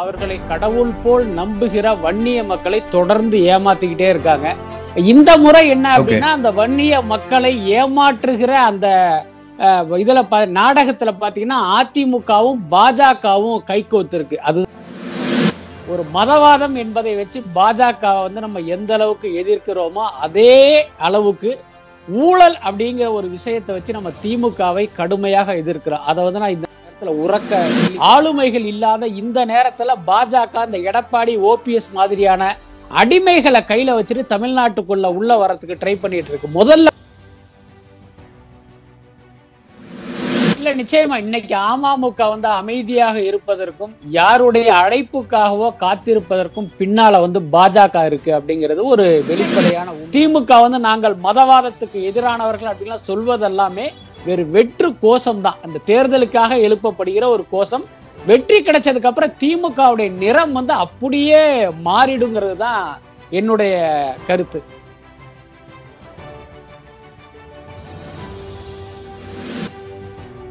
அவர்களை கடவுள் போல் நம்புகிற வன்னிய மக்களை தொடர்ந்து ஏமாத்திக்கிட்டே இருக்காங்க இந்த முறை என்ன அப்படின்னா அந்த வன்னிய மக்களை ஏமாற்றுகிற அந்த இதுல நாடகத்துல பாத்தீங்கன்னா அதிமுகவும் பாஜகவும் கைகோத்திருக்கு அது ஒரு மதவாதம் என்பதை வச்சு பாஜக வந்து நம்ம எந்த அளவுக்கு எதிர்க்கிறோமோ அதே அளவுக்கு ஊழல் அப்படிங்கிற ஒரு விஷயத்தை வச்சு நம்ம திமுகவை கடுமையாக எதிர்க்கிறோம் அதை வந்து நான் இந்த நேரத்துல உறக்க ஆளுமைகள் இல்லாத இந்த நேரத்துல பாஜக இந்த எடப்பாடி ஓபிஎஸ் மாதிரியான அடிமைகளை கையில வச்சுட்டு தமிழ்நாட்டுக்குள்ள உள்ள வரத்துக்கு ட்ரை பண்ணிட்டு இருக்கு முதல்ல இல்ல நிச்சயமா இன்னைக்கு அமமுக வந்து அமைதியாக இருப்பதற்கும் யாருடைய அழைப்புக்காகவோ காத்திருப்பதற்கும் பின்னால வந்து பாஜக இருக்கு அப்படிங்கிறது ஒரு வெளிப்படையான திமுக வந்து நாங்கள் மதவாதத்துக்கு எதிரானவர்கள் அப்படின்லாம் சொல்வதெல்லாமே வேறு வெற்று கோஷம் தான் அந்த தேர்தலுக்காக எழுப்பப்படுகிற ஒரு கோஷம் வெற்றி கிடைச்சதுக்கு அப்புறம் திமுகவுடைய நிறம் வந்து அப்படியே மாறிடுங்கிறது தான் என்னுடைய கருத்து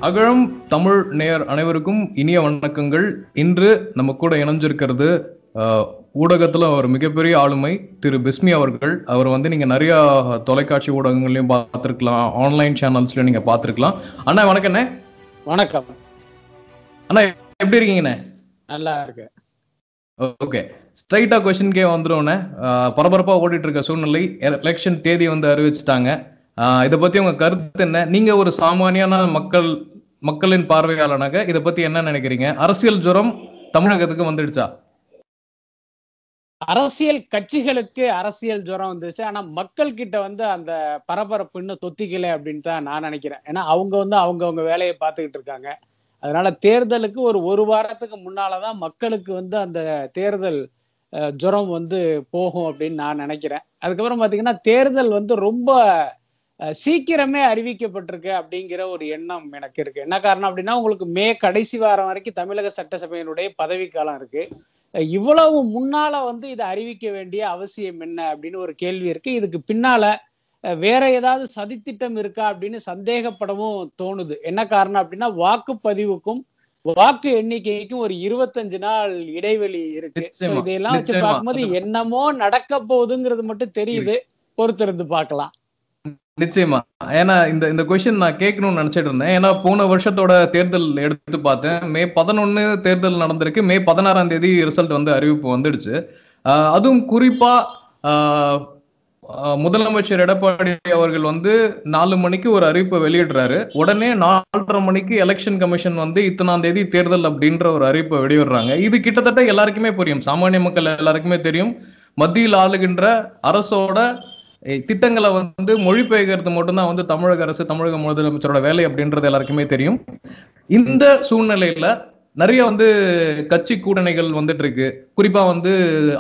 அகழம் தமிழ் நேயர் அனைவருக்கும் இனிய வணக்கங்கள் இன்று நம்ம கூட இணைஞ்சிருக்கிறது ஊடகத்தில் அவர் மிகப்பெரிய ஆளுமை திரு பிஸ்மி அவர்கள் அவர் வந்து நீங்க நிறைய தொலைக்காட்சி ஊடகங்களையும் பார்த்துருக்கலாம் ஆன்லைன் சேனல்ஸ்லயும் நீங்க பார்த்துருக்கலாம் அண்ணா வணக்கண்ணே வணக்கம் அண்ணா எப்படி இருக்கீங்கண்ணே நல்லா இருக்கு ஓகே ஸ்ட்ரைட்டா கொஸ்டின்கே வந்துடும் பரபரப்பா ஓடிட்டு இருக்க சூழ்நிலை எலெக்ஷன் தேதி வந்து அறிவிச்சிட்டாங்க இதை பத்தி உங்க கருத்து என்ன நீங்க ஒரு சாமானியான மக்கள் மக்களின் பார்வையாளனாக இதை பத்தி என்ன நினைக்கிறீங்க அரசியல் ஜுரம் தமிழகத்துக்கு வந்துடுச்சா அரசியல் கட்சிகளுக்கு அரசியல் ஜுரம் வந்துச்சு ஆனா மக்கள் கிட்ட வந்து அந்த பரபரப்பு இன்னும் தொத்திக்கல அப்படின்னு தான் நான் நினைக்கிறேன் ஏன்னா அவங்க வந்து அவங்க அவங்க வேலையை பார்த்துக்கிட்டு இருக்காங்க அதனால தேர்தலுக்கு ஒரு ஒரு வாரத்துக்கு முன்னாலதான் மக்களுக்கு வந்து அந்த தேர்தல் ஜுரம் வந்து போகும் அப்படின்னு நான் நினைக்கிறேன் அதுக்கப்புறம் பாத்தீங்கன்னா தேர்தல் வந்து ரொம்ப சீக்கிரமே அறிவிக்கப்பட்டிருக்கு அப்படிங்கிற ஒரு எண்ணம் எனக்கு இருக்கு என்ன காரணம் அப்படின்னா உங்களுக்கு மே கடைசி வாரம் வரைக்கும் தமிழக சட்டசபையினுடைய பதவிக்காலம் இருக்கு இவ்வளவு முன்னால வந்து இதை அறிவிக்க வேண்டிய அவசியம் என்ன அப்படின்னு ஒரு கேள்வி இருக்கு இதுக்கு பின்னால வேற ஏதாவது சதித்திட்டம் இருக்கா அப்படின்னு சந்தேகப்படவும் தோணுது என்ன காரணம் அப்படின்னா வாக்குப்பதிவுக்கும் வாக்கு எண்ணிக்கைக்கும் ஒரு இருபத்தஞ்சு நாள் இடைவெளி இருக்கு இதையெல்லாம் வச்சு பார்க்கும்போது என்னமோ நடக்க போகுதுங்கிறது மட்டும் தெரியுது பொறுத்திருந்து பார்க்கலாம் நிச்சயமா ஏன்னா இந்த இந்த கொஸ்டின் நான் கேட்கணும்னு நினைச்சிட்டு இருந்தேன் ஏன்னா போன வருஷத்தோட தேர்தல் எடுத்து பார்த்தேன் மே பதினொன்னு தேர்தல் நடந்திருக்கு மே பதினாறாம் தேதி ரிசல்ட் வந்து அறிவிப்பு வந்துடுச்சு அதுவும் குறிப்பா முதலமைச்சர் எடப்பாடி அவர்கள் வந்து நாலு மணிக்கு ஒரு அறிவிப்பை வெளியிடுறாரு உடனே நாலரை மணிக்கு எலெக்ஷன் கமிஷன் வந்து இத்தனாம் தேதி தேர்தல் அப்படின்ற ஒரு அறிவிப்பை வெளியிடுறாங்க இது கிட்டத்தட்ட எல்லாருக்குமே புரியும் சாமானிய மக்கள் எல்லாருக்குமே தெரியும் மத்தியில் ஆளுகின்ற அரசோட திட்டங்களை வந்து மொழிபெயர்க்கிறது மட்டும்தான் வந்து தமிழக அரசு தமிழக முதலமைச்சரோட வேலை அப்படின்றது எல்லாருக்குமே தெரியும் இந்த சூழ்நிலையில நிறைய வந்து கட்சி கூட்டணிகள் வந்துட்டு இருக்கு குறிப்பா வந்து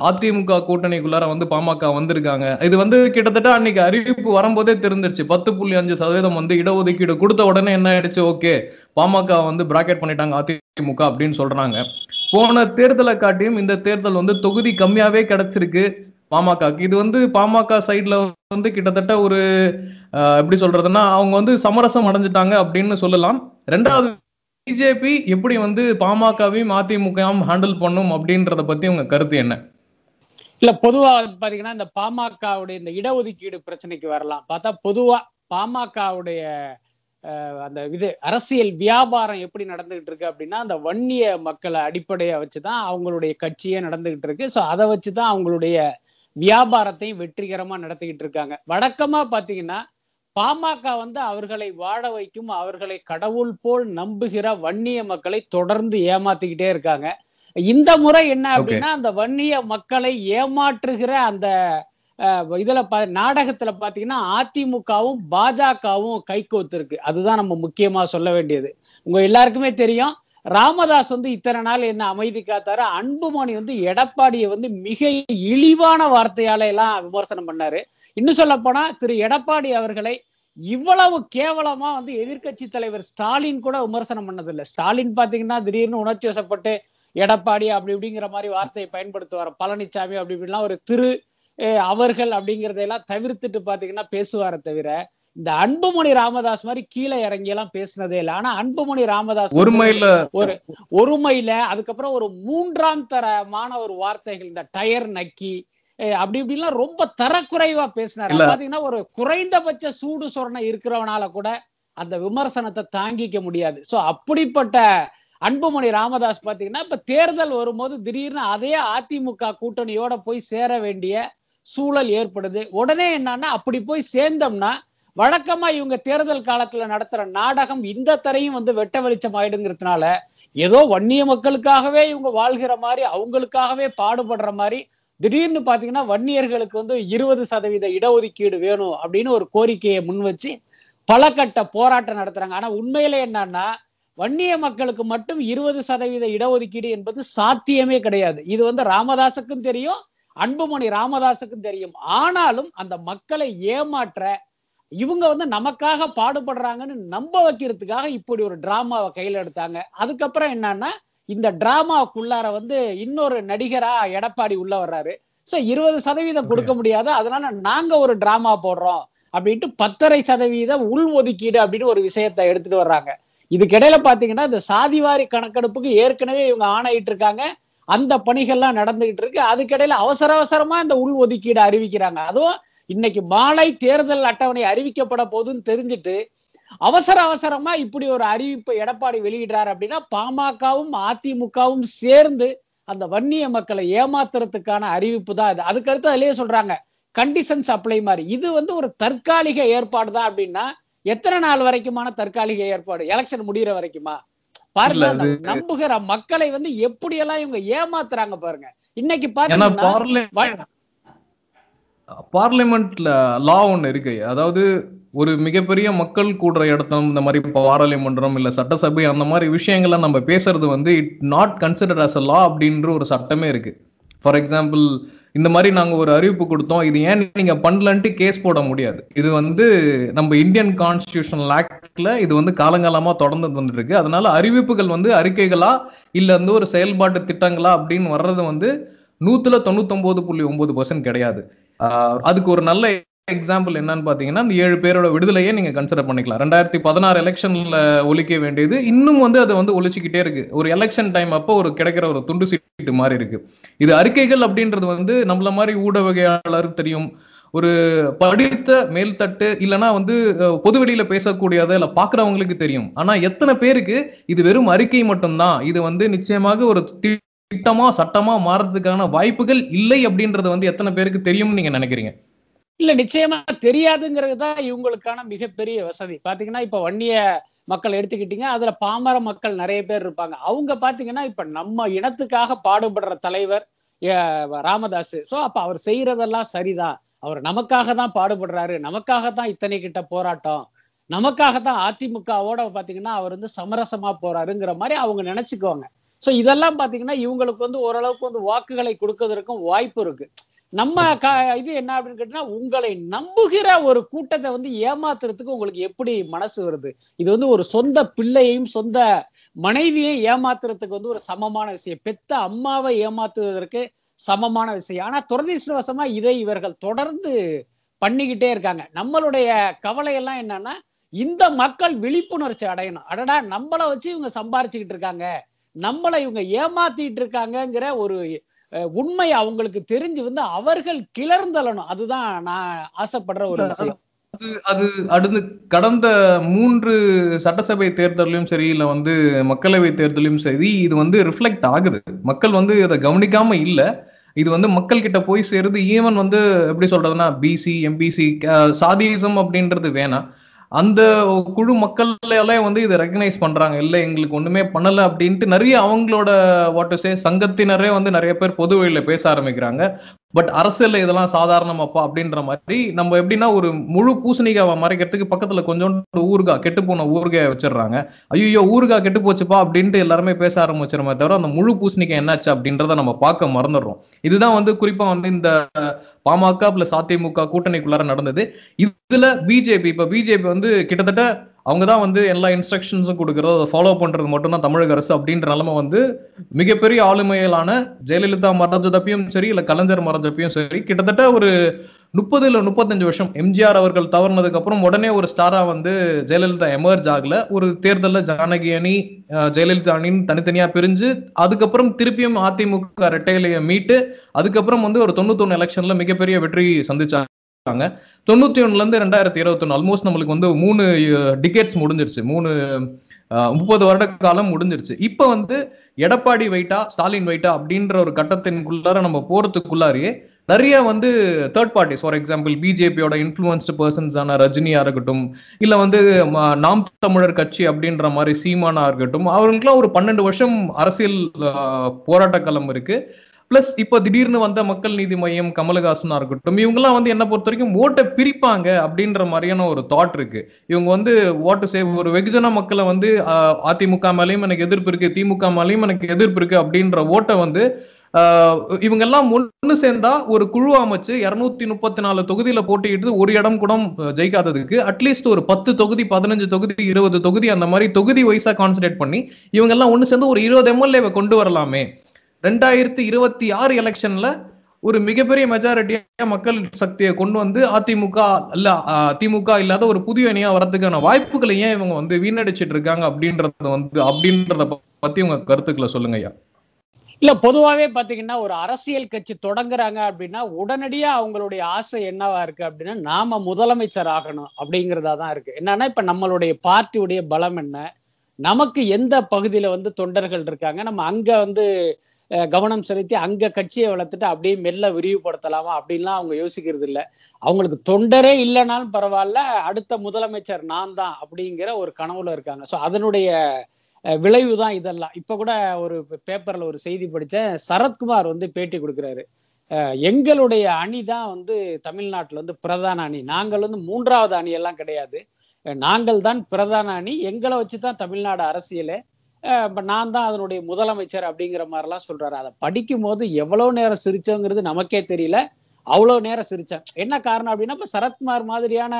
அதிமுக கூட்டணிக்குள்ளார வந்து பாமக வந்திருக்காங்க இது வந்து கிட்டத்தட்ட அன்னைக்கு அறிவிப்பு வரும்போதே தெரிஞ்சிருச்சு பத்து புள்ளி அஞ்சு சதவீதம் வந்து இடஒதுக்கீடு கொடுத்த உடனே என்ன ஆயிடுச்சு ஓகே பாமக வந்து பிராக்கெட் பண்ணிட்டாங்க அதிமுக அப்படின்னு சொல்றாங்க போன தேர்தலை காட்டியும் இந்த தேர்தல் வந்து தொகுதி கம்மியாவே கிடைச்சிருக்கு பாமகக்கு இது வந்து பாமக சைட்ல வந்து கிட்டத்தட்ட ஒரு எப்படி சொல்றதுன்னா அவங்க வந்து சமரசம் அடைஞ்சிட்டாங்க அப்படின்னு சொல்லலாம் ரெண்டாவது பிஜேபி எப்படி வந்து பாமகவையும் அதிமுகவும் ஹேண்டில் பண்ணும் அப்படின்றத பத்தி உங்க கருத்து என்ன இல்ல பொதுவா பாத்தீங்கன்னா இந்த பாமகவுடைய இந்த இடஒதுக்கீடு பிரச்சனைக்கு வரலாம் பார்த்தா பொதுவா பாமகவுடைய அந்த இது அரசியல் வியாபாரம் எப்படி நடந்துகிட்டு இருக்கு அப்படின்னா அந்த வன்னிய மக்களை அடிப்படையை வச்சுதான் அவங்களுடைய கட்சியே நடந்துகிட்டு இருக்கு ஸோ அதை வச்சுதான் அவங்களுடைய வியாபாரத்தையும் வெற்றிகரமா நடத்திக்கிட்டு இருக்காங்க வழக்கமா பாத்தீங்கன்னா பாமக வந்து அவர்களை வாழ வைக்கும் அவர்களை கடவுள் போல் நம்புகிற வன்னிய மக்களை தொடர்ந்து ஏமாத்திக்கிட்டே இருக்காங்க இந்த முறை என்ன அப்படின்னா அந்த வன்னிய மக்களை ஏமாற்றுகிற அந்த இதுல நாடகத்துல பாத்தீங்கன்னா அதிமுகவும் பாஜகவும் கைகோத்து இருக்கு அதுதான் நம்ம முக்கியமா சொல்ல வேண்டியது உங்க எல்லாருக்குமே தெரியும் ராமதாஸ் வந்து இத்தனை நாள் என்ன அமைதி காத்தாரு அன்புமணி வந்து எடப்பாடியை வந்து மிக இழிவான வார்த்தையால எல்லாம் விமர்சனம் பண்ணாரு இன்னும் சொல்ல போனா திரு எடப்பாடி அவர்களை இவ்வளவு கேவலமா வந்து எதிர்கட்சி தலைவர் ஸ்டாலின் கூட விமர்சனம் இல்லை ஸ்டாலின் பாத்தீங்கன்னா திடீர்னு உணர்ச்சி வசப்பட்டு எடப்பாடி அப்படி இப்படிங்கிற மாதிரி வார்த்தையை பயன்படுத்துவார் பழனிசாமி அப்படி இப்படிலாம் ஒரு திரு அவர்கள் அப்படிங்கிறதையெல்லாம் தவிர்த்துட்டு பாத்தீங்கன்னா பேசுவார தவிர இந்த அன்புமணி ராமதாஸ் மாதிரி கீழே இறங்கி எல்லாம் பேசினதே இல்லை ஆனா அன்புமணி ராமதாஸ் ஒருமையில ஒரு மைல அதுக்கப்புறம் ஒரு மூன்றாம் தரமான ஒரு வார்த்தைகள் இந்த டயர் நக்கி அப்படி இப்படிலாம் ரொம்ப தரக்குறைவா பேசினாரு பாத்தீங்கன்னா ஒரு குறைந்தபட்ச சூடு சொரணை இருக்கிறவனால கூட அந்த விமர்சனத்தை தாங்கிக்க முடியாது சோ அப்படிப்பட்ட அன்புமணி ராமதாஸ் பாத்தீங்கன்னா இப்ப தேர்தல் வரும்போது திடீர்னு அதே அதிமுக கூட்டணியோட போய் சேர வேண்டிய சூழல் ஏற்படுது உடனே என்னன்னா அப்படி போய் சேர்ந்தோம்னா வழக்கமா இவங்க தேர்தல் காலத்துல நடத்துற நாடகம் இந்த தரையும் வந்து வெட்ட வெளிச்சம் ஆயிடுங்கிறதுனால ஏதோ வன்னிய மக்களுக்காகவே இவங்க வாழ்கிற மாதிரி அவங்களுக்காகவே பாடுபடுற மாதிரி திடீர்னு பாத்தீங்கன்னா வன்னியர்களுக்கு வந்து இருபது சதவீத இடஒதுக்கீடு வேணும் அப்படின்னு ஒரு கோரிக்கையை முன் வச்சு பல கட்ட போராட்டம் நடத்துறாங்க ஆனா உண்மையில என்னன்னா வன்னிய மக்களுக்கு மட்டும் இருபது சதவீத இடஒதுக்கீடு என்பது சாத்தியமே கிடையாது இது வந்து ராமதாசுக்கும் தெரியும் அன்புமணி ராமதாசுக்கும் தெரியும் ஆனாலும் அந்த மக்களை ஏமாற்ற இவங்க வந்து நமக்காக பாடுபடுறாங்கன்னு நம்ப வைக்கிறதுக்காக இப்படி ஒரு டிராமாவை கையில் எடுத்தாங்க அதுக்கப்புறம் என்னன்னா இந்த டிராமாவுக்குள்ளார வந்து இன்னொரு நடிகரா எடப்பாடி உள்ள வர்றாரு ஸோ இருபது சதவீதம் கொடுக்க முடியாது அதனால நாங்க ஒரு டிராமா போடுறோம் அப்படின்ட்டு பத்தரை சதவீத உள் ஒதுக்கீடு அப்படின்னு ஒரு விஷயத்த எடுத்துட்டு வர்றாங்க இதுக்கிடையில பாத்தீங்கன்னா இந்த சாதிவாரி கணக்கெடுப்புக்கு ஏற்கனவே இவங்க ஆணையிட்டு இருக்காங்க அந்த பணிகள்லாம் நடந்துகிட்டு இருக்கு அதுக்கிடையில அவசர அவசரமா இந்த உள் ஒதுக்கீடு அறிவிக்கிறாங்க அதுவும் இன்னைக்கு மாலை தேர்தல் அட்டவணை அறிவிக்கப்பட போதுன்னு தெரிஞ்சுட்டு அவசர அவசரமா இப்படி ஒரு அறிவிப்பை எடப்பாடி வெளியிடுறாரு அப்படின்னா பாமகவும் அதிமுகவும் சேர்ந்து அந்த வன்னிய மக்களை ஏமாத்துறதுக்கான அறிவிப்பு தான் இது அதுக்கடுத்து அதுலயே சொல்றாங்க கண்டிஷன்ஸ் அப்ளை மாதிரி இது வந்து ஒரு தற்காலிக ஏற்பாடு தான் அப்படின்னா எத்தனை நாள் வரைக்குமான தற்காலிக ஏற்பாடு எலெக்ஷன் முடிகிற வரைக்குமா பாருங்க நம்புகிற மக்களை வந்து எப்படியெல்லாம் இவங்க ஏமாத்துறாங்க பாருங்க இன்னைக்கு பாருங்க பார்லிமெண்ட்ல லா ஒன்று இருக்கு அதாவது ஒரு மிகப்பெரிய மக்கள் கூடுற இடத்தம் இந்த மாதிரி இப்போ பாராளுமன்றம் இல்லை சட்டசபை அந்த மாதிரி விஷயங்கள்லாம் நம்ம பேசுறது வந்து it not consider as a law அப்படின்ற ஒரு சட்டமே இருக்கு ஃபார் எக்ஸாம்பிள் இந்த மாதிரி நாங்கள் ஒரு அறிவிப்பு கொடுத்தோம் இது ஏன் நீங்கள் பண்ணலன்ட்டு கேஸ் போட முடியாது இது வந்து நம்ம இந்தியன் கான்ஸ்டியூஷனல் ஆக்ட்ல இது வந்து காலங்காலமாக தொடர்ந்து வந்துட்டு அதனால அறிவிப்புகள் வந்து அறிக்கைகளா இல்லை வந்து ஒரு செயல்பாட்டு திட்டங்களா அப்படின்னு வர்றது வந்து நூத்துல தொண்ணூத்தொம்பது புள்ளி ஒன்பது பர்சன்ட் கிடையாது அதுக்கு ஒரு நல்ல எக்ஸாம்பிள் என்னன்னு பாத்தீங்கன்னா அந்த ஏழு பேரோட விடுதலையே நீங்க கன்சிடர் பண்ணிக்கலாம் ரெண்டாயிரத்தி பதினாறு எலெக்ஷன்ல ஒழிக்க வேண்டியது இன்னும் வந்து அதை வந்து ஒழிச்சுக்கிட்டே இருக்கு ஒரு எலெக்ஷன் டைம் அப்போ ஒரு கிடைக்கிற ஒரு துண்டு சீட்டு மாதிரி இருக்கு இது அறிக்கைகள் அப்படின்றது வந்து நம்மள மாதிரி ஊடகவியாளர் தெரியும் ஒரு படித்த மேல்தட்டு இல்லைன்னா வந்து பொதுவெளியில பேசக்கூடியதை இல்லை பாக்குறவங்களுக்கு தெரியும் ஆனா எத்தனை பேருக்கு இது வெறும் அறிக்கை மட்டும்தான் இது வந்து நிச்சயமாக ஒரு திட்டமா சட்டமா மாறதுக்கான வாய்ப்புகள் இல்லை அப்படின்றது வந்து எத்தனை பேருக்கு தெரியும்னு நீங்க நினைக்கிறீங்க இல்ல நிச்சயமா தெரியாதுங்கிறது தான் இவங்களுக்கான மிகப்பெரிய வசதி பாத்தீங்கன்னா இப்ப வன்னிய மக்கள் எடுத்துக்கிட்டீங்க அதுல பாமர மக்கள் நிறைய பேர் இருப்பாங்க அவங்க பாத்தீங்கன்னா இப்ப நம்ம இனத்துக்காக பாடுபடுற தலைவர் ராமதாஸ் சோ அப்ப அவர் செய்யறதெல்லாம் சரிதான் அவர் நமக்காக தான் பாடுபடுறாரு நமக்காக தான் இத்தனை கிட்ட போராட்டம் நமக்காக தான் அதிமுகவோட பாத்தீங்கன்னா அவர் வந்து சமரசமா போறாருங்கிற மாதிரி அவங்க நினைச்சுக்குவாங்க ஸோ இதெல்லாம் பார்த்தீங்கன்னா இவங்களுக்கு வந்து ஓரளவுக்கு வந்து வாக்குகளை கொடுக்கறதற்கும் வாய்ப்பு இருக்கு நம்ம க இது என்ன அப்படின்னு கேட்டீங்கன்னா உங்களை நம்புகிற ஒரு கூட்டத்தை வந்து ஏமாத்துறதுக்கு உங்களுக்கு எப்படி மனசு வருது இது வந்து ஒரு சொந்த பிள்ளையையும் சொந்த மனைவியையும் ஏமாத்துறதுக்கு வந்து ஒரு சமமான விஷயம் பெத்த அம்மாவை ஏமாத்துவதற்கு சமமான விஷயம் ஆனா துரதிருஷ்டவசமா இதை இவர்கள் தொடர்ந்து பண்ணிக்கிட்டே இருக்காங்க நம்மளுடைய கவலை எல்லாம் என்னன்னா இந்த மக்கள் விழிப்புணர்ச்சி அடையணும் அடடா நம்மளை வச்சு இவங்க சம்பாரிச்சுக்கிட்டு இருக்காங்க நம்மளை இவங்க ஏமாத்திட்டு இருக்காங்கங்கிற ஒரு உண்மை அவங்களுக்கு தெரிஞ்சு வந்து அவர்கள் கிளர்ந்தளணும் அதுதான் நான் ஆசைப்படுற ஒரு விஷயம் அது அது அடுத்து கடந்த மூன்று சட்டசபை தேர்தலையும் சரி இல்லை வந்து மக்களவை தேர்தலையும் சரி இது வந்து ரிஃப்ளெக்ட் ஆகுது மக்கள் வந்து இதை கவனிக்காம இல்லை இது வந்து மக்கள் கிட்ட போய் சேருது ஈவன் வந்து எப்படி சொல்றதுன்னா பிசி எம்பிசி சாதியிசம் அப்படின்றது வேணாம் அந்த குழு மக்களாலே வந்து இதை ரெகனைஸ் பண்றாங்க இல்ல எங்களுக்கு ஒண்ணுமே பண்ணல அப்படின்ட்டு நிறைய அவங்களோட வாட் சே சங்கத்தினரே வந்து நிறைய பேர் பொது வழியில பேச ஆரம்பிக்கிறாங்க பட் அரசியல் இதெல்லாம் சாதாரணமாப்பா அப்படின்ற மாதிரி நம்ம எப்படின்னா ஒரு முழு பூசணிக்காவை மறைக்கிறதுக்கு பக்கத்துல கொஞ்சோண்டு ஊருகா கெட்டு போன ஊர்காய வச்சிடுறாங்க ஐயோ ஊருகா கெட்டு போச்சுப்பா அப்படின்ட்டு எல்லாருமே பேச ஆரம்பிச்சிருமே தவிர அந்த முழு பூசணிக்கா என்னாச்சு அப்படின்றத நம்ம பார்க்க மறந்துடுறோம் இதுதான் வந்து குறிப்பா வந்து இந்த பாமக பிளஸ் அதிமுக கூட்டணிக்குள்ளார நடந்தது இதுல பிஜேபி இப்ப பிஜேபி வந்து கிட்டத்தட்ட அவங்க தான் வந்து எல்லா இன்ஸ்ட்ரக்ஷன்ஸும் கொடுக்குறது அதை ஃபாலோ பண்ணுறது மட்டும்தான் தமிழக அரசு அப்படின்ற நிலமை வந்து மிகப்பெரிய ஆளுமையிலான ஜெயலலிதா மறைஞ்சதப்பையும் சரி இல்லை கலைஞர் மறைஞ்சப்பையும் சரி கிட்டத்தட்ட ஒரு முப்பது இல்லை முப்பத்தஞ்சு வருஷம் எம்ஜிஆர் அவர்கள் தவறுனதுக்கு அப்புறம் உடனே ஒரு ஸ்டாரா வந்து ஜெயலலிதா எமர்ஜ் ஆகல ஒரு தேர்தலில் ஜானகி அணி ஜெயலலிதா அணின்னு தனித்தனியா பிரிஞ்சு அதுக்கப்புறம் திருப்பியும் அதிமுக ரெட்டையிலையை மீட்டு அதுக்கப்புறம் வந்து ஒரு தொண்ணூத்தொன்னு எலெக்ஷன்ல மிகப்பெரிய வெற்றி சந்திச்சாங்க இருக்காங்க தொண்ணூத்தி ஒண்ணுல இருந்து ரெண்டாயிரத்தி இருபத்தி ஒண்ணு ஆல்மோஸ்ட் நம்மளுக்கு வந்து மூணு டிக்கெட்ஸ் முடிஞ்சிருச்சு மூணு முப்பது வருட காலம் முடிஞ்சிருச்சு இப்ப வந்து எடப்பாடி வைட்டா ஸ்டாலின் வைட்டா அப்படின்ற ஒரு கட்டத்தின் நம்ம போறதுக்குள்ளாரியே நிறைய வந்து தேர்ட் பார்ட்டிஸ் ஃபார் எக்ஸாம்பிள் பிஜேபியோட இன்ஃபுளுன்ஸ்டு பர்சன்ஸான ரஜினியா இருக்கட்டும் இல்ல வந்து நாம் தமிழர் கட்சி அப்படின்ற மாதிரி சீமானா இருக்கட்டும் அவங்களுக்குலாம் ஒரு பன்னெண்டு வருஷம் அரசியல் போராட்ட களம் இருக்கு பிளஸ் இப்போ திடீர்னு வந்த மக்கள் நீதி மையம் கமலஹாசனா இருக்கட்டும் இவங்கெல்லாம் வந்து என்ன பொறுத்த வரைக்கும் ஓட்டை பிரிப்பாங்க அப்படின்ற மாதிரியான ஒரு தாட் இருக்கு இவங்க வந்து ஓட்டு சே ஒரு வெகுஜன மக்களை வந்து அதிமுக மேலையும் எனக்கு எதிர்ப்பு இருக்கு திமுக மேலையும் எனக்கு எதிர்ப்பு இருக்கு அப்படின்ற ஓட்டை வந்து இவங்க எல்லாம் ஒன்று சேர்ந்தா ஒரு குழு அமைச்சு இருநூத்தி முப்பத்தி நாலு தொகுதியில போட்டியிட்டு ஒரு இடம் கூட ஜெயிக்காததுக்கு அட்லீஸ்ட் ஒரு பத்து தொகுதி பதினஞ்சு தொகுதி இருபது தொகுதி அந்த மாதிரி தொகுதி வைஸா கான்சன்ட்ரேட் பண்ணி இவங்க எல்லாம் ஒன்று சேர்ந்து ஒரு இருபது எம்எல்ஏவை கொண்டு வரலாமே ரெண்டாயிரத்தி இருபத்தி ஆறு எலெக்ஷன்ல ஒரு மிகப்பெரிய மெஜாரிட்டியா மக்கள் சக்தியை கொண்டு வந்து அதிமுக இல்ல திமுக இல்லாத ஒரு புதிய அணியா வர்றதுக்கான வாய்ப்புகளை ஏன் இவங்க வந்து வீணடிச்சிட்டு இருக்காங்க அப்படின்றத வந்து அப்படின்றத பத்தி உங்க கருத்துக்களை சொல்லுங்க ஐயா இல்ல பொதுவாவே பாத்தீங்கன்னா ஒரு அரசியல் கட்சி தொடங்குறாங்க அப்படின்னா உடனடியா அவங்களுடைய ஆசை என்னவா இருக்கு அப்படின்னா நாம முதலமைச்சர் ஆகணும் அப்படிங்கிறதா தான் இருக்கு என்னன்னா இப்ப நம்மளுடைய பார்ட்டியுடைய பலம் என்ன நமக்கு எந்த பகுதியில வந்து தொண்டர்கள் இருக்காங்க நம்ம அங்க வந்து கவனம் செலுத்தி அங்க கட்சியை வளர்த்துட்டு அப்படியே மெல்ல விரிவுபடுத்தலாமா அப்படின்லாம் அவங்க யோசிக்கிறது இல்லை அவங்களுக்கு தொண்டரே இல்லைனாலும் பரவாயில்ல அடுத்த முதலமைச்சர் நான் தான் அப்படிங்கிற ஒரு கனவுல இருக்காங்க ஸோ அதனுடைய விளைவு தான் இதெல்லாம் இப்ப கூட ஒரு பேப்பர்ல ஒரு செய்தி படித்தேன் சரத்குமார் வந்து பேட்டி கொடுக்குறாரு எங்களுடைய அணி தான் வந்து தமிழ்நாட்டில் வந்து பிரதான அணி நாங்கள் வந்து மூன்றாவது அணியெல்லாம் கிடையாது நாங்கள் தான் பிரதான அணி எங்களை வச்சு தான் தமிழ்நாடு அரசியலே நான் தான் அதனுடைய முதலமைச்சர் அப்படிங்கிற மாதிரிலாம் சொல்றாரு அதை படிக்கும் போது எவ்வளவு நேரம் சிரிச்சோங்கிறது நமக்கே தெரியல அவ்வளோ நேரம் சிரித்தேன் என்ன காரணம் அப்படின்னா இப்போ சரத்குமார் மாதிரியான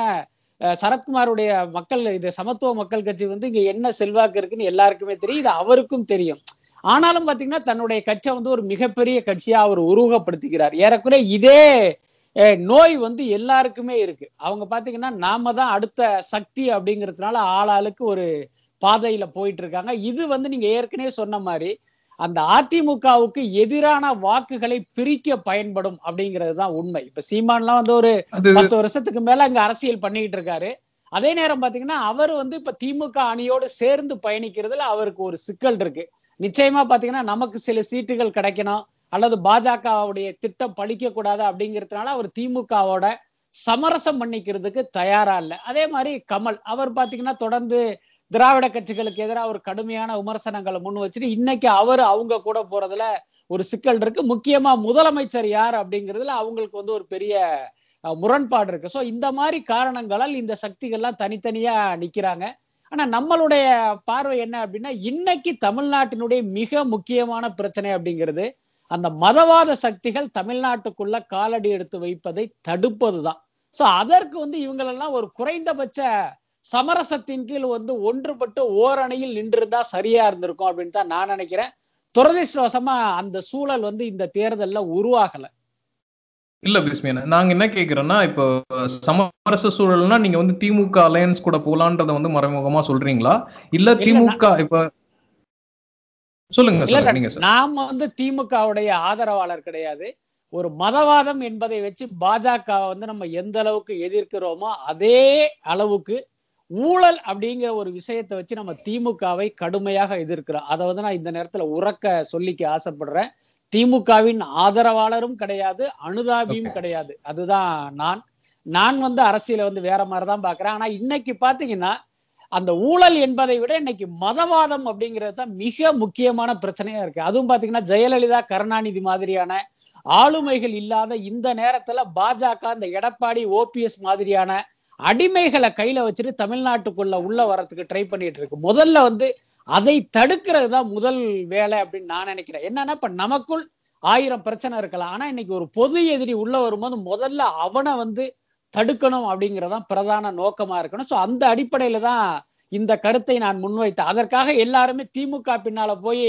சரத்குமாருடைய மக்கள் இது சமத்துவ மக்கள் கட்சி வந்து இங்க என்ன செல்வாக்கு இருக்குன்னு எல்லாருக்குமே தெரியும் இது அவருக்கும் தெரியும் ஆனாலும் பாத்தீங்கன்னா தன்னுடைய கட்சியை வந்து ஒரு மிகப்பெரிய கட்சியா அவர் உருவகப்படுத்திக்கிறார் ஏறக்குறைய இதே நோய் வந்து எல்லாருக்குமே இருக்கு அவங்க பாத்தீங்கன்னா நாம தான் அடுத்த சக்தி அப்படிங்கிறதுனால ஆளாளுக்கு ஒரு பாதையில போயிட்டு இருக்காங்க இது வந்து நீங்க ஏற்கனவே சொன்ன மாதிரி அந்த அதிமுகவுக்கு எதிரான வாக்குகளை பிரிக்க பயன்படும் அப்படிங்கிறது தான் உண்மை இப்ப சீமான்லாம் வந்து ஒரு பத்து வருஷத்துக்கு மேல அங்க அரசியல் பண்ணிட்டு இருக்காரு அதே நேரம் பாத்தீங்கன்னா அவர் வந்து இப்ப திமுக அணியோடு சேர்ந்து பயணிக்கிறதுல அவருக்கு ஒரு சிக்கல் இருக்கு நிச்சயமா பாத்தீங்கன்னா நமக்கு சில சீட்டுகள் கிடைக்கணும் அல்லது பாஜகவுடைய திட்டம் பழிக்கக்கூடாது அப்படிங்கிறதுனால அவர் திமுகவோட சமரசம் பண்ணிக்கிறதுக்கு தயாரா இல்லை அதே மாதிரி கமல் அவர் பார்த்தீங்கன்னா தொடர்ந்து திராவிட கட்சிகளுக்கு எதிராக ஒரு கடுமையான விமர்சனங்களை முன் வச்சுட்டு இன்னைக்கு அவர் அவங்க கூட போறதுல ஒரு சிக்கல் இருக்கு முக்கியமா முதலமைச்சர் யார் அப்படிங்கிறதுல அவங்களுக்கு வந்து ஒரு பெரிய முரண்பாடு இருக்கு ஸோ இந்த மாதிரி காரணங்களால் இந்த சக்திகள்லாம் தனித்தனியா நிக்கிறாங்க ஆனா நம்மளுடைய பார்வை என்ன அப்படின்னா இன்னைக்கு தமிழ்நாட்டினுடைய மிக முக்கியமான பிரச்சனை அப்படிங்கிறது அந்த மதவாத சக்திகள் தமிழ்நாட்டுக்குள்ள காலடி எடுத்து வைப்பதை தடுப்பதுதான் சோ அதற்கு வந்து இவங்களெல்லாம் ஒரு குறைந்தபட்ச சமரசத்தின் கீழ் வந்து ஒன்றுபட்டு ஓரணியில் நின்றுதா சரியா இருந்திருக்கும் அப்படின்னு தான் நான் நினைக்கிறேன் துரதிருஷ்டவசமா அந்த சூழல் வந்து இந்த தேர்தல்ல உருவாகல இல்ல பிஸ்மியன் நாங்க என்ன கேக்குறோம்னா இப்போ சமரச சூழல்னா நீங்க வந்து திமுக அலையன்ஸ் கூட போலான்றத வந்து மறைமுகமா சொல்றீங்களா இல்ல திமுக இப்ப சொல்லுங்க நாம வந்து திமுகவுடைய ஆதரவாளர் கிடையாது ஒரு மதவாதம் என்பதை வச்சு பாஜக வந்து நம்ம எந்த அளவுக்கு எதிர்க்கிறோமோ அதே அளவுக்கு ஊழல் அப்படிங்கிற ஒரு விஷயத்தை வச்சு நம்ம திமுகவை கடுமையாக எதிர்க்கிறோம் அதை வந்து நான் இந்த நேரத்துல உறக்க சொல்லிக்க ஆசைப்படுறேன் திமுகவின் ஆதரவாளரும் கிடையாது அனுதாபியும் கிடையாது அதுதான் நான் நான் வந்து அரசியல வந்து வேற மாதிரிதான் பாக்குறேன் ஆனா இன்னைக்கு பாத்தீங்கன்னா அந்த ஊழல் என்பதை விட இன்னைக்கு மதவாதம் அப்படிங்கிறது தான் மிக முக்கியமான பிரச்சனையா இருக்கு அதுவும் பாத்தீங்கன்னா ஜெயலலிதா கருணாநிதி மாதிரியான ஆளுமைகள் இல்லாத இந்த நேரத்துல பாஜக இந்த எடப்பாடி ஓபிஎஸ் மாதிரியான அடிமைகளை கையில வச்சுட்டு தமிழ்நாட்டுக்குள்ள உள்ள வர்றதுக்கு ட்ரை பண்ணிட்டு இருக்கு முதல்ல வந்து அதை தடுக்கிறது தான் முதல் வேலை அப்படின்னு நான் நினைக்கிறேன் என்னன்னா இப்ப நமக்குள் ஆயிரம் பிரச்சனை இருக்கலாம் ஆனா இன்னைக்கு ஒரு பொது எதிரி உள்ள வரும்போது முதல்ல அவனை வந்து தடுக்கணும் அப்படிங்கிறதான் பிரதான நோக்கமா இருக்கணும் ஸோ அந்த அடிப்படையில தான் இந்த கருத்தை நான் முன்வைத்தேன் அதற்காக எல்லாருமே திமுக பின்னால போய்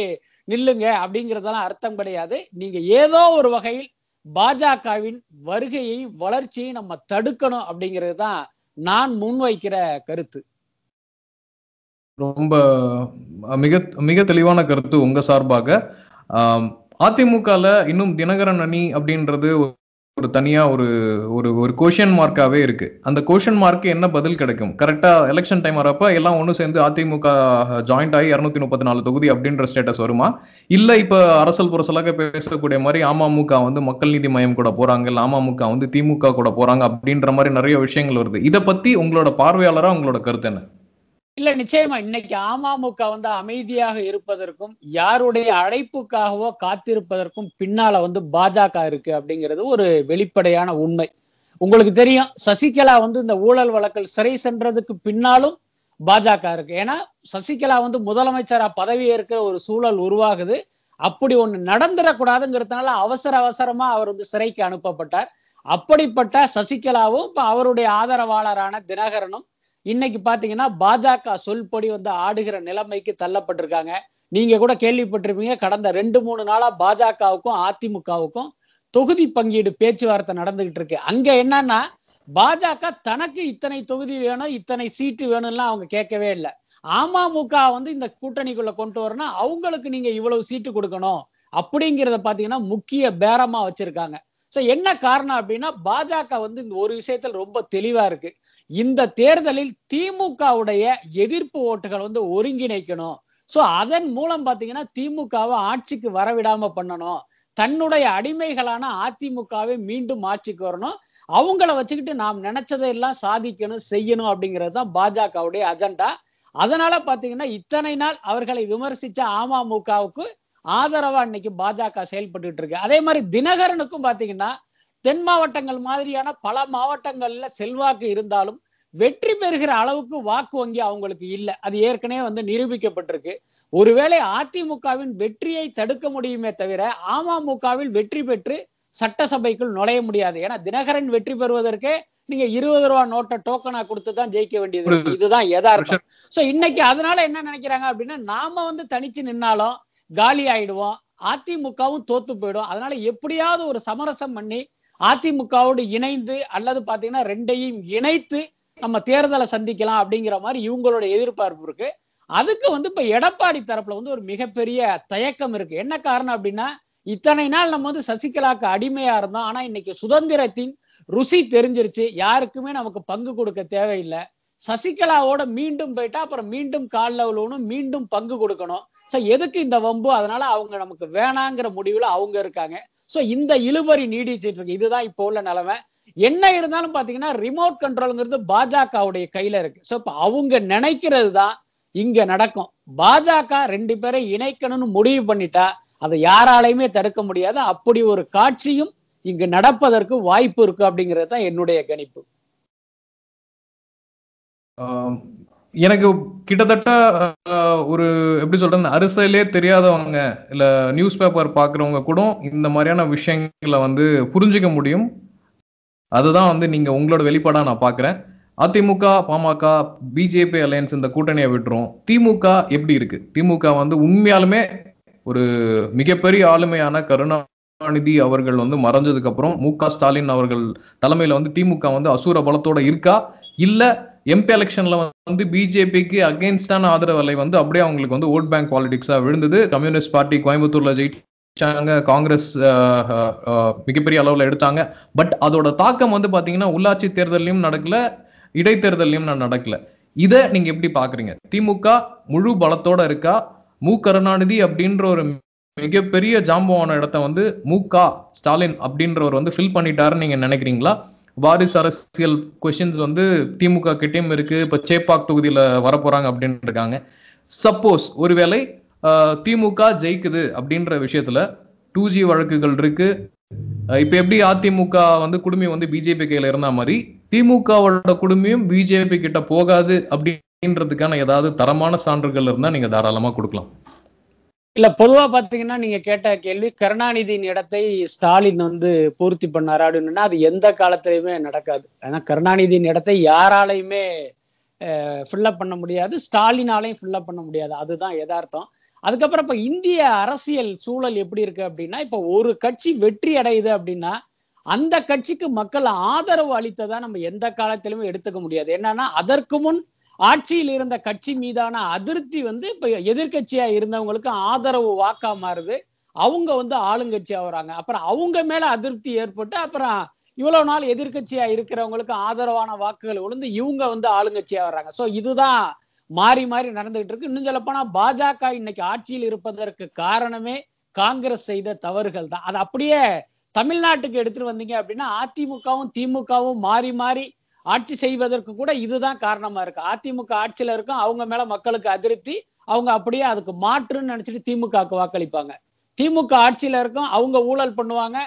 நில்லுங்க அப்படிங்கிறதெல்லாம் அர்த்தம் கிடையாது நீங்க ஏதோ ஒரு வகையில் பாஜகவின் வருகையை வளர்ச்சியை நம்ம தடுக்கணும் அப்படிங்கிறது தான் நான் முன்வைக்கிற கருத்து ரொம்ப மிக மிக தெளிவான கருத்து உங்க சார்பாக அதிமுகல இன்னும் தினகரன் அணி அப்படின்றது ஒரு தனியா ஒரு ஒரு ஒரு கோஷன் மார்க்காவே இருக்கு அந்த கோஷன் மார்க்கு என்ன பதில் கிடைக்கும் கரெக்டா எலெக்ஷன் டைம் வரப்ப எல்லாம் ஒன்னு சேர்ந்து அதிமுக ஜாயிண்ட் ஆகி இரநூத்தி முப்பத்தி நாலு தொகுதி அப்படின்ற ஸ்டேட்டஸ் வருமா இல்ல இப்ப அரசல் புரசலாக பேசக்கூடிய மாதிரி அமமுக வந்து மக்கள் நீதி மையம் கூட போறாங்க இல்ல அமமுக வந்து திமுக கூட போறாங்க அப்படின்ற மாதிரி நிறைய விஷயங்கள் வருது இதை பத்தி உங்களோட பார்வையாளரா உங்களோட கருத்து என்ன இல்ல நிச்சயமா இன்னைக்கு அமமுக வந்து அமைதியாக இருப்பதற்கும் யாருடைய அழைப்புக்காகவோ காத்திருப்பதற்கும் பின்னால வந்து பாஜக இருக்கு அப்படிங்கிறது ஒரு வெளிப்படையான உண்மை உங்களுக்கு தெரியும் சசிகலா வந்து இந்த ஊழல் வழக்கில் சிறை சென்றதுக்கு பின்னாலும் பாஜக இருக்கு ஏன்னா சசிகலா வந்து முதலமைச்சரா பதவி ஏற்கிற ஒரு சூழல் உருவாகுது அப்படி ஒண்ணு நடந்துடக்கூடாதுங்கிறதுனால அவசர அவசரமா அவர் வந்து சிறைக்கு அனுப்பப்பட்டார் அப்படிப்பட்ட சசிகலாவும் அவருடைய ஆதரவாளரான தினகரனும் இன்னைக்கு பாத்தீங்கன்னா பாஜக சொல்படி வந்து ஆடுகிற நிலைமைக்கு தள்ளப்பட்டிருக்காங்க நீங்க கூட கேள்விப்பட்டிருப்பீங்க கடந்த ரெண்டு மூணு நாளா பாஜகவுக்கும் அதிமுகவுக்கும் தொகுதி பங்கீடு பேச்சுவார்த்தை நடந்துகிட்டு இருக்கு அங்க என்னன்னா பாஜக தனக்கு இத்தனை தொகுதி வேணும் இத்தனை சீட்டு வேணும்லாம் அவங்க கேட்கவே இல்லை அமமுக வந்து இந்த கூட்டணிக்குள்ள கொண்டு வரணும் அவங்களுக்கு நீங்க இவ்வளவு சீட்டு கொடுக்கணும் அப்படிங்கிறத பாத்தீங்கன்னா முக்கிய பேரமா வச்சிருக்காங்க ஸோ என்ன காரணம் அப்படின்னா பாஜக வந்து இந்த ஒரு விஷயத்தில் ரொம்ப தெளிவா இருக்கு இந்த தேர்தலில் திமுகவுடைய எதிர்ப்பு ஓட்டுகள் வந்து ஒருங்கிணைக்கணும் ஸோ அதன் மூலம் பார்த்தீங்கன்னா திமுகவை ஆட்சிக்கு வரவிடாம பண்ணணும் தன்னுடைய அடிமைகளான அதிமுகவை மீண்டும் ஆட்சிக்கு வரணும் அவங்கள வச்சுக்கிட்டு நாம் நினைச்சதையெல்லாம் சாதிக்கணும் செய்யணும் அப்படிங்கிறது தான் பாஜகவுடைய அஜெண்டா அதனால பாத்தீங்கன்னா இத்தனை நாள் அவர்களை விமர்சிச்ச அமமுகவுக்கு ஆதரவா இன்னைக்கு பாஜக செயல்பட்டு இருக்கு அதே மாதிரி தினகரனுக்கும் பாத்தீங்கன்னா தென் மாவட்டங்கள் மாதிரியான பல மாவட்டங்கள்ல செல்வாக்கு இருந்தாலும் வெற்றி பெறுகிற அளவுக்கு வாக்கு வங்கி அவங்களுக்கு இல்லை அது ஏற்கனவே வந்து நிரூபிக்கப்பட்டிருக்கு ஒருவேளை அதிமுகவின் வெற்றியை தடுக்க முடியுமே தவிர அமமுகவில் வெற்றி பெற்று சட்டசபைக்குள் நுழைய முடியாது ஏன்னா தினகரன் வெற்றி பெறுவதற்கே நீங்க இருபது ரூபா நோட்டை டோக்கனா கொடுத்து தான் ஜெயிக்க வேண்டியது இதுதான் எதார்த்தம் சோ இன்னைக்கு அதனால என்ன நினைக்கிறாங்க அப்படின்னா நாம வந்து தனிச்சு நின்னாலும் காலி ஆயிடுவோம் அதிமுகவும் தோத்து போயிடும் அதனால எப்படியாவது ஒரு சமரசம் பண்ணி அதிமுகவோடு இணைந்து அல்லது பாத்தீங்கன்னா ரெண்டையும் இணைத்து நம்ம தேர்தலை சந்திக்கலாம் அப்படிங்கிற மாதிரி இவங்களோட எதிர்பார்ப்பு இருக்கு அதுக்கு வந்து இப்ப எடப்பாடி தரப்புல வந்து ஒரு மிகப்பெரிய தயக்கம் இருக்கு என்ன காரணம் அப்படின்னா இத்தனை நாள் நம்ம வந்து சசிகலாக்கு அடிமையா இருந்தோம் ஆனா இன்னைக்கு சுதந்திரத்தின் ருசி தெரிஞ்சிருச்சு யாருக்குமே நமக்கு பங்கு கொடுக்க தேவையில்லை சசிகலாவோட மீண்டும் போயிட்டா அப்புறம் மீண்டும் காலில் விழுவணும் மீண்டும் பங்கு கொடுக்கணும் ஸோ எதுக்கு இந்த வம்பு அதனால அவங்க நமக்கு வேணாங்கிற முடிவுல அவங்க இருக்காங்க ஸோ இந்த இழுபறி நீடிச்சிட்டு இருக்கு இதுதான் இப்போ உள்ள நிலைமை என்ன இருந்தாலும் பாத்தீங்கன்னா ரிமோட் கண்ட்ரோலுங்கிறது பாஜகவுடைய கையில இருக்கு ஸோ இப்போ அவங்க நினைக்கிறது தான் இங்க நடக்கும் பாஜக ரெண்டு பேரை இணைக்கணும்னு முடிவு பண்ணிட்டா அதை யாராலையுமே தடுக்க முடியாது அப்படி ஒரு காட்சியும் இங்கு நடப்பதற்கு வாய்ப்பு இருக்கு அப்படிங்கிறது தான் என்னுடைய கணிப்பு எனக்கு கிட்டத்தட்ட ஒரு எப்படி சொல்றது அரசியலே தெரியாதவங்க இல்ல நியூஸ் பேப்பர் பாக்குறவங்க கூட இந்த மாதிரியான விஷயங்களை வந்து புரிஞ்சுக்க முடியும் அதுதான் வந்து நீங்க உங்களோட வெளிப்பாடா நான் பாக்குறேன் அதிமுக பாமக பிஜேபி அலையன்ஸ் இந்த கூட்டணியை விட்டுரும் திமுக எப்படி இருக்கு திமுக வந்து உண்மையாலுமே ஒரு மிகப்பெரிய ஆளுமையான கருணாநிதி அவர்கள் வந்து மறைஞ்சதுக்கு அப்புறம் மு க ஸ்டாலின் அவர்கள் தலைமையில வந்து திமுக வந்து அசூர பலத்தோட இருக்கா இல்ல எம்பி எலெக்ஷன்ல வந்து பிஜேபிக்கு அகேன்ஸ்டான ஆதரவலை வந்து அப்படியே அவங்களுக்கு வந்து ஓட் பேங்க் பாலிடிக்ஸா விழுந்தது கம்யூனிஸ்ட் பார்ட்டி கோயம்புத்தூர்ல ஜெயிச்சாங்க காங்கிரஸ் மிகப்பெரிய அளவில் எடுத்தாங்க பட் அதோட தாக்கம் வந்து பாத்தீங்கன்னா உள்ளாட்சி தேர்தலையும் நடக்கல இடைத்தேர்தலையும் நடக்கல இதை நீங்க எப்படி பாக்குறீங்க திமுக முழு பலத்தோட இருக்கா மு கருணாநிதி அப்படின்ற ஒரு மிகப்பெரிய ஜாம்பவான இடத்த வந்து மு க ஸ்டாலின் அப்படின்றவர் வந்து ஃபில் பண்ணிட்டாருன்னு நீங்க நினைக்கிறீங்களா வாரிசு அரசியல் கொஷின்ஸ் வந்து திமுக கிட்டேயும் இருக்கு இப்ப சேப்பாக் தொகுதியில போறாங்க அப்படின்னு இருக்காங்க சப்போஸ் ஒருவேளை திமுக ஜெயிக்குது அப்படின்ற விஷயத்துல டூ ஜி வழக்குகள் இருக்கு இப்ப எப்படி அதிமுக வந்து குடும்பம் வந்து பிஜேபி கையில இருந்த மாதிரி திமுகவோட குடுமையும் பிஜேபி கிட்ட போகாது அப்படின்றதுக்கான ஏதாவது தரமான சான்றுகள் இருந்தா நீங்க தாராளமா கொடுக்கலாம் இல்ல பொதுவா பாத்தீங்கன்னா நீங்க கேட்ட கேள்வி கருணாநிதியின் இடத்தை ஸ்டாலின் வந்து பூர்த்தி பண்ணாரா அப்படின்னா அது எந்த காலத்திலயுமே நடக்காது ஏன்னா கருணாநிதியின் இடத்தை யாராலையுமே ஃபில்லப் பண்ண முடியாது ஸ்டாலினாலையும் ஃபில்லப் பண்ண முடியாது அதுதான் எதார்த்தம் அதுக்கப்புறம் இப்ப இந்திய அரசியல் சூழல் எப்படி இருக்கு அப்படின்னா இப்ப ஒரு கட்சி வெற்றி அடையுது அப்படின்னா அந்த கட்சிக்கு மக்கள் ஆதரவு அளித்ததா நம்ம எந்த காலத்திலுமே எடுத்துக்க முடியாது என்னன்னா அதற்கு முன் ஆட்சியில் இருந்த கட்சி மீதான அதிருப்தி வந்து இப்ப எதிர்கட்சியா இருந்தவங்களுக்கு ஆதரவு வாக்கா மாறுது அவங்க வந்து ஆளுங்கட்சியா வராங்க அப்புறம் அவங்க மேல அதிருப்தி ஏற்பட்டு அப்புறம் இவ்வளவு நாள் எதிர்கட்சியா இருக்கிறவங்களுக்கு ஆதரவான வாக்குகள் விழுந்து இவங்க வந்து ஆளுங்கட்சியா வர்றாங்க சோ இதுதான் மாறி மாறி நடந்துகிட்டு இருக்கு இன்னும் சொல்லப்போனா பாஜக இன்னைக்கு ஆட்சியில் இருப்பதற்கு காரணமே காங்கிரஸ் செய்த தவறுகள் தான் அது அப்படியே தமிழ்நாட்டுக்கு எடுத்துட்டு வந்தீங்க அப்படின்னா அதிமுகவும் திமுகவும் மாறி மாறி ஆட்சி செய்வதற்கு கூட இதுதான் காரணமா இருக்கு அதிமுக ஆட்சியில இருக்கும் அவங்க மேல மக்களுக்கு அதிருப்தி அவங்க அப்படியே அதுக்கு மாற்றுன்னு நினைச்சிட்டு திமுகவுக்கு வாக்களிப்பாங்க திமுக ஆட்சியில இருக்கும் அவங்க ஊழல் பண்ணுவாங்க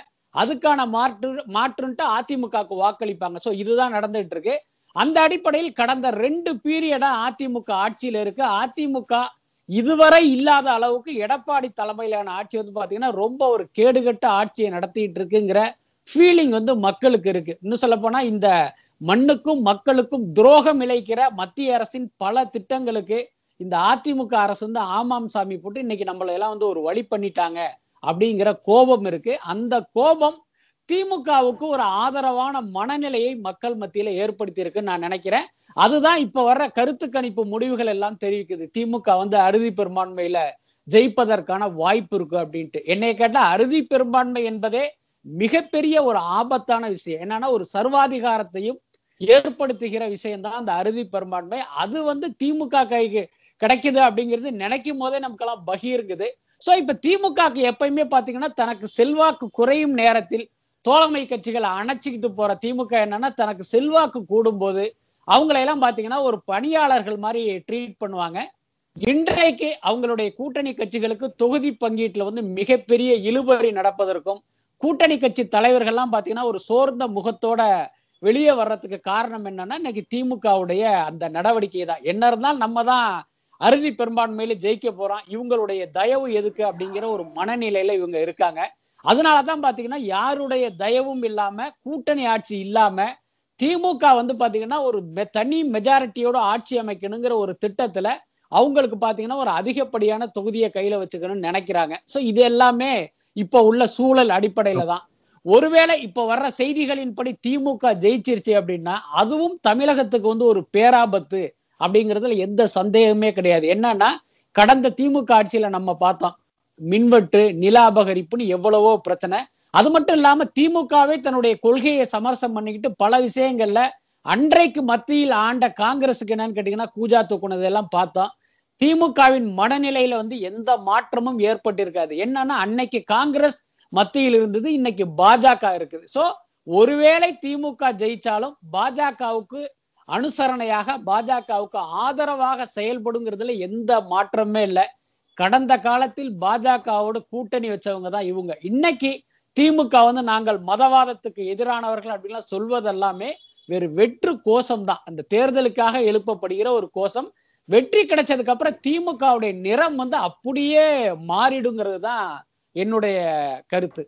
அதுக்கான மாற்று மாற்றுன்ட்டு அதிமுகவுக்கு வாக்களிப்பாங்க ஸோ இதுதான் நடந்துட்டு இருக்கு அந்த அடிப்படையில் கடந்த ரெண்டு பீரியடா அதிமுக ஆட்சியில இருக்கு அதிமுக இதுவரை இல்லாத அளவுக்கு எடப்பாடி தலைமையிலான ஆட்சி வந்து பாத்தீங்கன்னா ரொம்ப ஒரு கேடுகட்ட ஆட்சியை நடத்திட்டு இருக்குங்கிற ஃபீலிங் வந்து மக்களுக்கு இருக்கு இன்னும் சொல்ல போனா இந்த மண்ணுக்கும் மக்களுக்கும் துரோகம் இழைக்கிற மத்திய அரசின் பல திட்டங்களுக்கு இந்த அதிமுக அரசு வந்து ஆமாம் சாமி போட்டு இன்னைக்கு நம்மள எல்லாம் வந்து ஒரு வழி பண்ணிட்டாங்க அப்படிங்கிற கோபம் இருக்கு அந்த கோபம் திமுகவுக்கு ஒரு ஆதரவான மனநிலையை மக்கள் மத்தியில ஏற்படுத்தி இருக்குன்னு நான் நினைக்கிறேன் அதுதான் இப்ப வர்ற கருத்து கணிப்பு முடிவுகள் எல்லாம் தெரிவிக்குது திமுக வந்து அறுதி பெரும்பான்மையில ஜெயிப்பதற்கான வாய்ப்பு இருக்கு அப்படின்ட்டு என்னை கேட்டா அறுதி பெரும்பான்மை என்பதே மிகப்பெரிய ஒரு ஆபத்தான விஷயம் என்னன்னா ஒரு சர்வாதிகாரத்தையும் ஏற்படுத்துகிற விஷயம்தான் அந்த அறுதி பெரும்பான்மை அது வந்து திமுக கைக்கு கிடைக்குது அப்படிங்கிறது நினைக்கும் போதே நமக்கெல்லாம் பகிர்ங்குது சோ இப்ப திமுகக்கு எப்பயுமே பாத்தீங்கன்னா தனக்கு செல்வாக்கு குறையும் நேரத்தில் தோழமை கட்சிகளை அணைச்சிக்கிட்டு போற திமுக என்னன்னா தனக்கு செல்வாக்கு கூடும் போது அவங்களையெல்லாம் பாத்தீங்கன்னா ஒரு பணியாளர்கள் மாதிரி ட்ரீட் பண்ணுவாங்க இன்றைக்கு அவங்களுடைய கூட்டணி கட்சிகளுக்கு தொகுதி பங்கீட்டுல வந்து மிகப்பெரிய இழுபறி நடப்பதற்கும் கூட்டணி கட்சி தலைவர்கள்லாம் பார்த்தீங்கன்னா ஒரு சோர்ந்த முகத்தோட வெளியே வர்றதுக்கு காரணம் என்னன்னா இன்னைக்கு திமுகவுடைய அந்த நடவடிக்கை தான் என்ன இருந்தாலும் நம்ம தான் அறுதி பெரும்பான்மையில ஜெயிக்க போறோம் இவங்களுடைய தயவு எதுக்கு அப்படிங்கிற ஒரு மனநிலையில இவங்க இருக்காங்க அதனாலதான் பாத்தீங்கன்னா யாருடைய தயவும் இல்லாம கூட்டணி ஆட்சி இல்லாம திமுக வந்து பாத்தீங்கன்னா ஒரு தனி மெஜாரிட்டியோட ஆட்சி அமைக்கணுங்கிற ஒரு திட்டத்துல அவங்களுக்கு பாத்தீங்கன்னா ஒரு அதிகப்படியான தொகுதியை கையில வச்சுக்கணும்னு நினைக்கிறாங்க சோ இது எல்லாமே இப்ப உள்ள சூழல் அடிப்படையில தான் ஒருவேளை இப்ப வர்ற செய்திகளின்படி திமுக ஜெயிச்சிருச்சு அப்படின்னா அதுவும் தமிழகத்துக்கு வந்து ஒரு பேராபத்து அப்படிங்கிறதுல எந்த சந்தேகமே கிடையாது என்னன்னா கடந்த திமுக ஆட்சியில நம்ம பார்த்தோம் மின்வெட்டு நில அபகரிப்புன்னு எவ்வளவோ பிரச்சனை அது மட்டும் இல்லாம திமுகவே தன்னுடைய கொள்கையை சமரசம் பண்ணிக்கிட்டு பல விஷயங்கள்ல அன்றைக்கு மத்தியில் ஆண்ட காங்கிரஸுக்கு என்னன்னு கேட்டீங்கன்னா கூஜா தூக்குனதெல்லாம் பார்த்தோம் திமுகவின் மனநிலையில வந்து எந்த மாற்றமும் ஏற்பட்டிருக்காது என்னன்னா அன்னைக்கு காங்கிரஸ் மத்தியில் இருந்தது இன்னைக்கு பாஜக இருக்குது சோ ஒருவேளை திமுக ஜெயிச்சாலும் பாஜகவுக்கு அனுசரணையாக பாஜகவுக்கு ஆதரவாக செயல்படுங்கிறதுல எந்த மாற்றமே இல்லை கடந்த காலத்தில் பாஜகவோட கூட்டணி வச்சவங்க தான் இவங்க இன்னைக்கு திமுக வந்து நாங்கள் மதவாதத்துக்கு எதிரானவர்கள் அப்படின்லாம் சொல்வதெல்லாமே வெறும் வெற்று கோஷம் தான் அந்த தேர்தலுக்காக எழுப்பப்படுகிற ஒரு கோஷம் வெற்றி கிடைச்சதுக்கு அப்புறம் திமுகவுடைய நிறம் வந்து அப்படியே மாறிடுங்கிறது தான் என்னுடைய கருத்து